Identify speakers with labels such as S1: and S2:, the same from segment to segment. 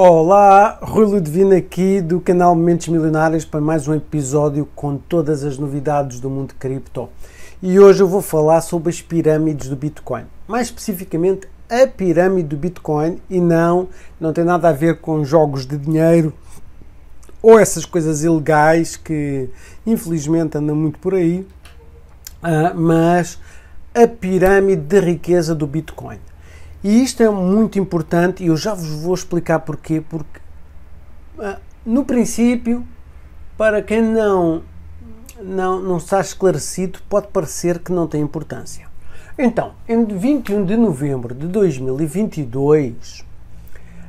S1: Olá, Rui Ludovino aqui do canal Mentes Milionárias para mais um episódio com todas as novidades do mundo cripto. E hoje eu vou falar sobre as pirâmides do Bitcoin. Mais especificamente, a pirâmide do Bitcoin e não, não tem nada a ver com jogos de dinheiro ou essas coisas ilegais que infelizmente andam muito por aí, ah, mas a pirâmide de riqueza do Bitcoin. E isto é muito importante e eu já vos vou explicar porquê, porque ah, no princípio, para quem não, não, não está esclarecido, pode parecer que não tem importância. Então, em 21 de novembro de 2022,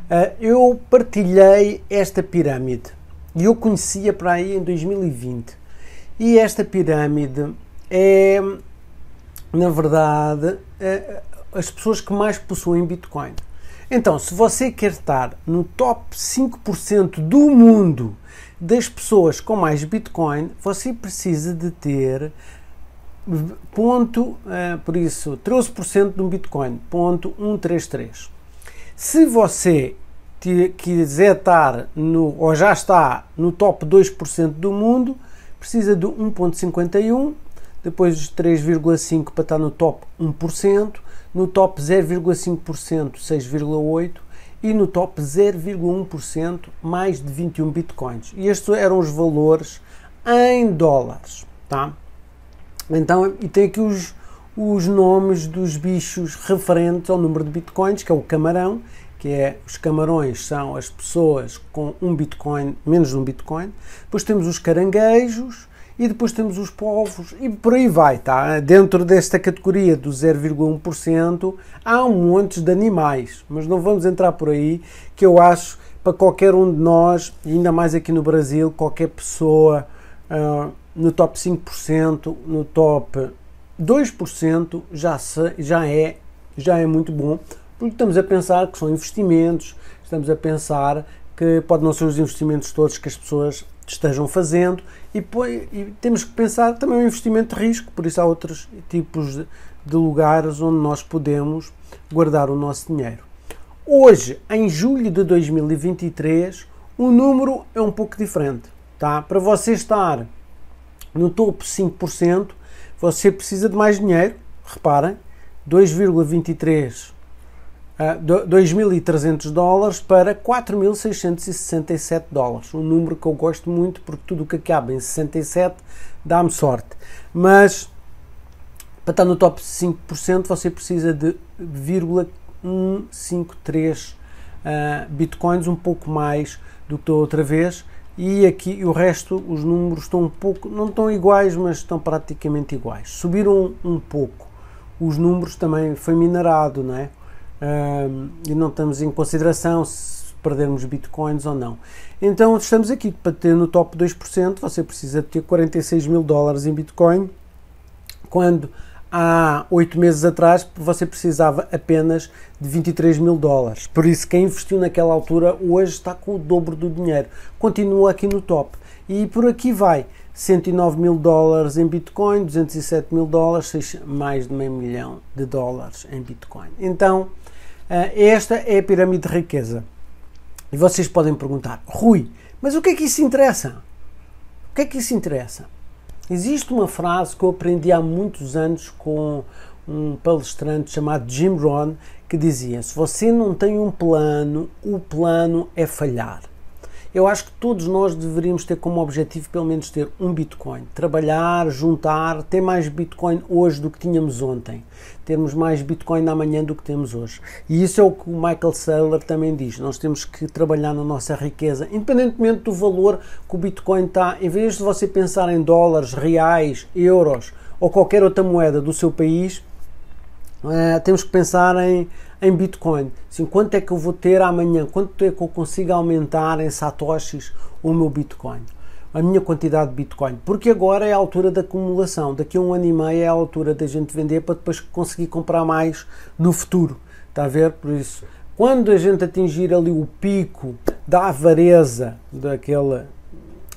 S1: ah, eu partilhei esta pirâmide e eu conhecia para aí em 2020. E esta pirâmide é, na verdade, eh, as pessoas que mais possuem Bitcoin. Então, se você quer estar no top 5% do mundo das pessoas com mais Bitcoin, você precisa de ter ponto, uh, por isso, 13% um Bitcoin, ponto 133. Se você quiser estar no, ou já está no top 2% do mundo, precisa de 1.51, depois de 3,5 para estar no top 1%, no top 0,5%, 6,8%, e no top 0,1%, mais de 21 bitcoins. E estes eram os valores em dólares, tá? Então, e tem aqui os, os nomes dos bichos referentes ao número de bitcoins, que é o camarão, que é os camarões são as pessoas com um bitcoin, menos de um bitcoin. Depois temos os caranguejos, e depois temos os povos, e por aí vai, tá? Dentro desta categoria do 0,1% há um monte de animais, mas não vamos entrar por aí, que eu acho para qualquer um de nós, ainda mais aqui no Brasil, qualquer pessoa uh, no top 5%, no top 2% já, se, já, é, já é muito bom, porque estamos a pensar que são investimentos, estamos a pensar que podem não ser os investimentos todos que as pessoas estejam fazendo e, e temos que pensar também o investimento de risco, por isso há outros tipos de, de lugares onde nós podemos guardar o nosso dinheiro. Hoje, em julho de 2023, o número é um pouco diferente. Tá? Para você estar no topo 5%, você precisa de mais dinheiro. Reparem, 2,23 2.300 ah, dólares para 4.667 dólares. Um número que eu gosto muito porque tudo o que acaba em 67 dá-me sorte. Mas para estar no top 5% você precisa de 1,153 uh, ah, bitcoins, um pouco mais do que da outra vez. E aqui o resto, os números estão um pouco, não estão iguais, mas estão praticamente iguais. Subiram um pouco. Os números também foi minerado, não é? um, e não estamos em consideração se perdermos bitcoins ou não. Então estamos aqui para ter no top 2%, você precisa ter 46 mil dólares em bitcoin, quando há oito meses atrás você precisava apenas de 23 mil dólares. Por isso, quem investiu naquela altura hoje está com o dobro do dinheiro. Continua aqui no top. E por aqui vai: 109 mil dólares em Bitcoin, 207 mil dólares, mais de meio milhão de dólares em Bitcoin. Então. Ah, esta é a pirâmide de riqueza. E vocês podem perguntar, Rui, mas o que é que isso interessa? O que é que isso interessa? Existe uma frase que eu aprendi há muitos anos com um palestrante chamado Jim Rohn que dizia: se você não tem um plano, o plano é falhar. Eu acho que todos nós deveríamos ter como objetivo pelo menos ter um Bitcoin, trabalhar, juntar, ter mais Bitcoin hoje do que tínhamos ontem, termos mais Bitcoin amanhã do que temos hoje. E isso é o que o Michael Saylor também diz. Nós temos que trabalhar na nossa riqueza, independentemente do valor que o Bitcoin está. Em vez de você pensar em dólares, reais, euros ou qualquer outra moeda do seu país, é? temos que pensar em, em Bitcoin. Assim, quanto é que eu vou ter amanhã? Quanto é que eu consigo aumentar em satoshis o meu Bitcoin? A minha quantidade de Bitcoin. Porque agora é a altura da acumulação. Daqui a um ano e meio é a altura da gente vender para depois conseguir comprar mais no futuro. Está a ver? Por isso, quando a gente atingir ali o pico da avareza daquela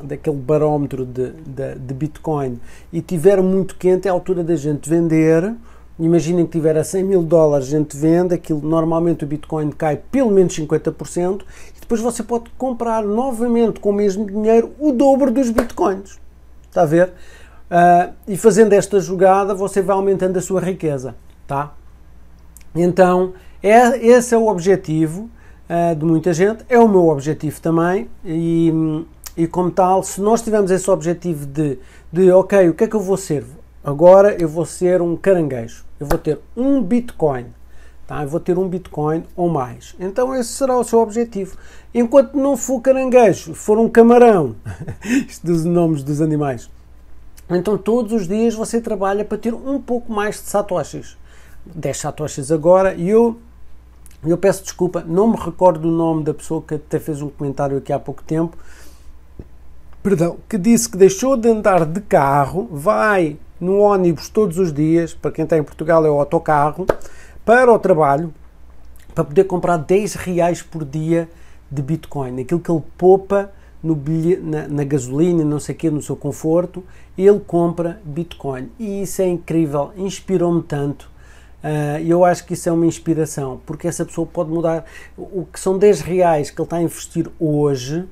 S1: daquele barómetro de, de, de Bitcoin e tiver muito quente, é a altura da gente vender Imaginem que tiver a 100 mil dólares, a gente vende, aquilo, normalmente o Bitcoin cai pelo menos 50% e depois você pode comprar novamente com o mesmo dinheiro o dobro dos Bitcoins. Está a ver? Uh, e fazendo esta jogada você vai aumentando a sua riqueza. Tá? Então, é, esse é o objetivo uh, de muita gente, é o meu objetivo também e, e como tal, se nós tivermos esse objetivo de, de ok, o que é que eu vou ser? Agora eu vou ser um caranguejo. Eu vou ter um Bitcoin. Tá? Eu vou ter um Bitcoin ou mais. Então esse será o seu objetivo. Enquanto não for caranguejo, for um camarão, isto dos nomes dos animais. Então todos os dias você trabalha para ter um pouco mais de satoshis. 10 satoshis agora e eu eu peço desculpa, não me recordo o nome da pessoa que até fez um comentário aqui há pouco tempo, perdão, que disse que deixou de andar de carro, vai no ônibus todos os dias, para quem está em Portugal é o autocarro, para o trabalho, para poder comprar 10 reais por dia de Bitcoin. Aquilo que ele poupa no na, na gasolina, não sei o quê, no seu conforto, ele compra Bitcoin. E isso é incrível, inspirou-me tanto. Uh, eu acho que isso é uma inspiração, porque essa pessoa pode mudar. O que são 10 reais que ele está a investir hoje,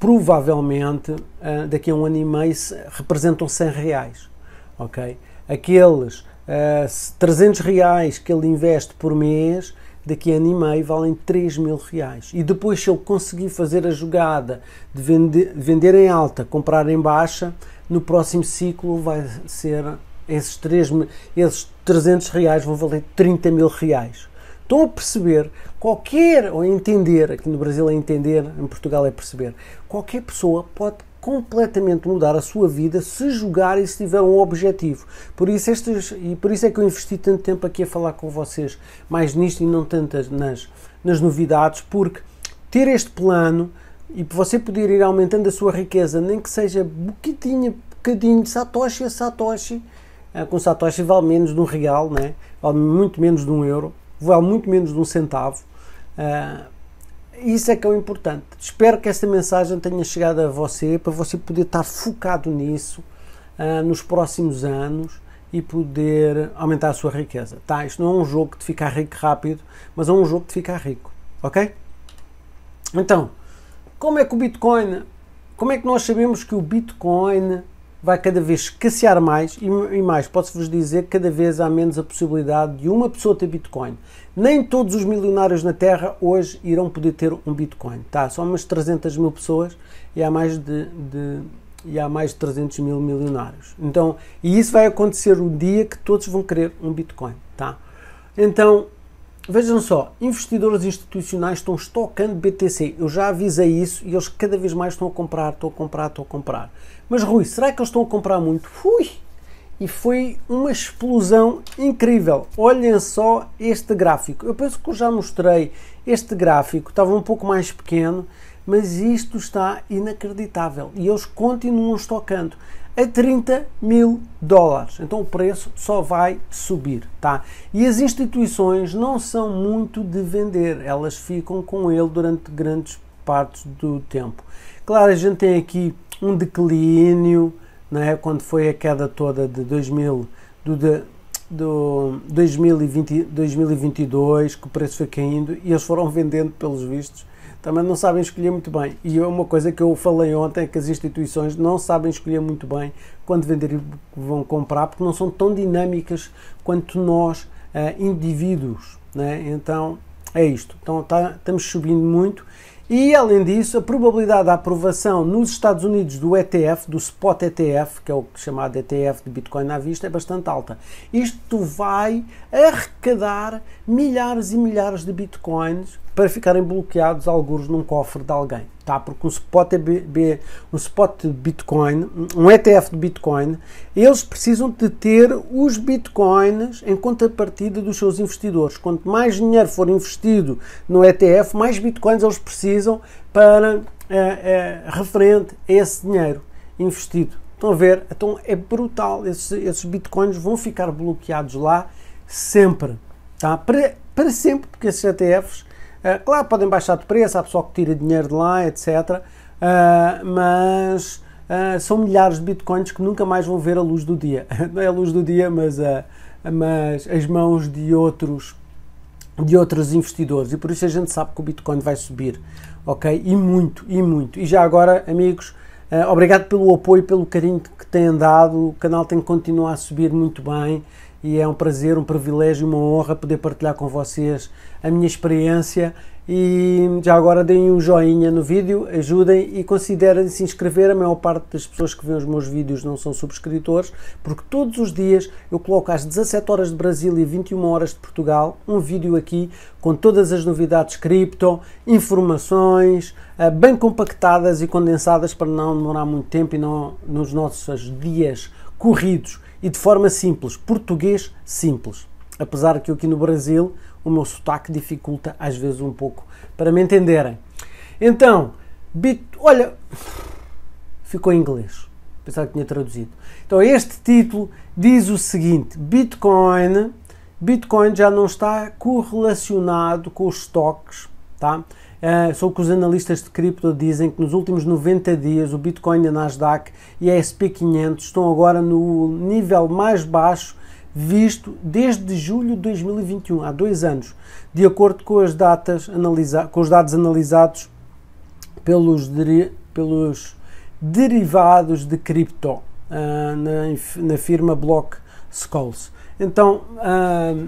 S1: provavelmente uh, daqui a um ano e meio representam 100 reais ok? Aqueles uh, eh, 300 reais que ele investe por mês, daqui a ano e meio valem 3 mil reais. E depois, se ele conseguir fazer a jogada de vender, vender em alta, comprar em baixa, no próximo ciclo vai ser esses, 3, esses 300 reais vão valer 30 mil reais. Estão a perceber, qualquer, ou a entender, aqui no Brasil é entender, em Portugal é perceber, qualquer pessoa pode completamente mudar a sua vida se jogar e se tiver um objetivo. Por isso estes, e por isso é que eu investi tanto tempo aqui a falar com vocês mais nisto e não tanto nas, nas novidades, porque ter este plano e você poder ir aumentando a sua riqueza, nem que seja boquitinha, bocadinho, satoshi a satoshi, eh, com satoshi vale menos de um real, né? vale muito menos de um euro, vale muito menos de um centavo. Uh, isso é que é o importante. Espero que esta mensagem tenha chegado a você para você poder estar focado nisso uh, nos próximos anos e poder aumentar a sua riqueza. Tá, isto não é um jogo de ficar rico rápido, mas é um jogo de ficar rico, ok? Então, como é que o Bitcoin, como é que nós sabemos que o Bitcoin vai cada vez escassear mais e, e mais, posso-vos dizer, cada vez há menos a possibilidade de uma pessoa ter Bitcoin. Nem todos os milionários na Terra hoje irão poder ter um Bitcoin, tá? São umas 300 mil pessoas e há mais de, de e há mais de 300 mil milionários. Então, e isso vai acontecer o dia que todos vão querer um Bitcoin, tá? Então, Vejam só, investidores institucionais estão estocando BTC. Eu já avisei isso e eles cada vez mais estão a comprar, estão a comprar, estão a comprar. Mas Rui, será que eles estão a comprar muito? Fui! E foi uma explosão incrível. Olhem só este gráfico. Eu penso que eu já mostrei este gráfico, estava um pouco mais pequeno, mas isto está inacreditável e eles continuam estocando a 30 mil dólares. Então o preço só vai subir, tá? E as instituições não são muito de vender, elas ficam com ele durante grandes partes do tempo. Claro, a gente tem aqui um declínio, né, quando foi a queda toda de 2000, do, de, do 2020, 2022, que o preço foi caindo e eles foram vendendo pelos vistos também não sabem escolher muito bem. E é uma coisa que eu falei ontem, é que as instituições não sabem escolher muito bem quando vender e vão comprar, porque não são tão dinâmicas quanto nós, eh, indivíduos. Né? Então, é isto. Então, tá, estamos subindo muito. E, além disso, a probabilidade da aprovação nos Estados Unidos do ETF, do Spot ETF, que é o é chamado ETF de Bitcoin à vista, é bastante alta. Isto vai arrecadar milhares e milhares de Bitcoins para ficarem bloqueados alguns num cofre de alguém, tá? Porque um spot, B, um spot de Bitcoin, um ETF de Bitcoin, eles precisam de ter os Bitcoins em contrapartida dos seus investidores. Quanto mais dinheiro for investido no ETF, mais Bitcoins eles precisam para é, é, referente a esse dinheiro investido. Estão a ver? Então é brutal. Esses, esses bitcoins vão ficar bloqueados lá sempre. Tá? Para, para sempre, porque esses ETFs eh, claro, podem baixar de preço, há pessoal que tira dinheiro de lá, etc. Uh, eh, mas uh, são milhares de bitcoins que nunca mais vão ver a luz do dia. Não é a luz do dia, mas, mas as mãos de outros de outros investidores e por isso a gente sabe que o Bitcoin vai subir, ok? E muito, e muito. E já agora, amigos, Uh, obrigado pelo apoio, pelo carinho que têm dado. O canal tem que continuar a subir muito bem e é um prazer, um privilégio, uma honra poder partilhar com vocês a minha experiência e já agora deem um joinha no vídeo, ajudem e considerem se inscrever. A maior parte das pessoas que vêem os meus vídeos não são subscritores, porque todos os dias eu coloco às 17 horas de Brasília e 21 horas de Portugal um vídeo aqui com todas as novidades cripto, informações, eh, bem compactadas e condensadas para não demorar muito tempo e não nos nossos dias corridos e de forma simples, português simples. Apesar que eu aqui no Brasil o meu sotaque dificulta às vezes um pouco para me entenderem. Então, bit, olha, ficou em inglês. Pensava que tinha traduzido. Então, este título diz o seguinte: Bitcoin, Bitcoin já não está correlacionado com os stocks, tá? Uh, sou que os analistas de cripto dizem que nos últimos 90 dias o Bitcoin, a Nasdaq e a SP500 estão agora no nível mais baixo visto desde julho de 2021, há dois anos, de acordo com, as datas analisa com os dados analisados pelos, deri pelos derivados de cripto uh, na, na, firma Block Skulls. Então, uh,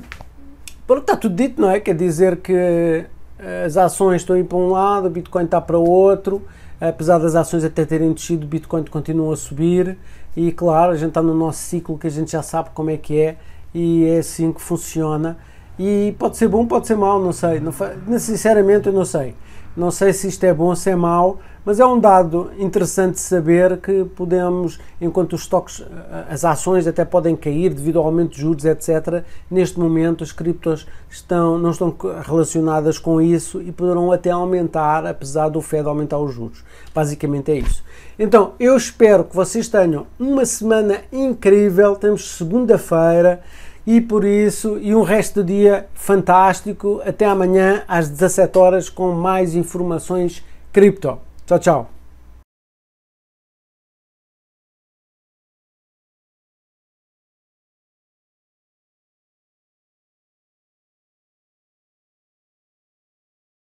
S1: pronto, está tudo dito, não é? Quer dizer que ah, as ações estão a ir para um lado, o Bitcoin está para o outro apesar das ações até terem descido, o Bitcoin continua a subir e claro, a gente está no nosso ciclo que a gente já sabe como é que é e é assim que funciona e pode ser bom, pode ser mau, não sei, não sinceramente eu não sei. Não sei se isto é bom ou se é mau, mas é um dado interessante saber que podemos, enquanto os estoques, eh, as ações até podem cair devido ao aumento de juros, etc., neste momento as criptos estão, não estão relacionadas com isso e poderão até aumentar, apesar do Fed aumentar os juros. Basicamente é isso. Então, eu espero que vocês tenham uma semana incrível. Temos segunda-feira e por isso, e um resto de dia fantástico. Até amanhã às 17 horas com mais informações cripto. Tchau, tchau.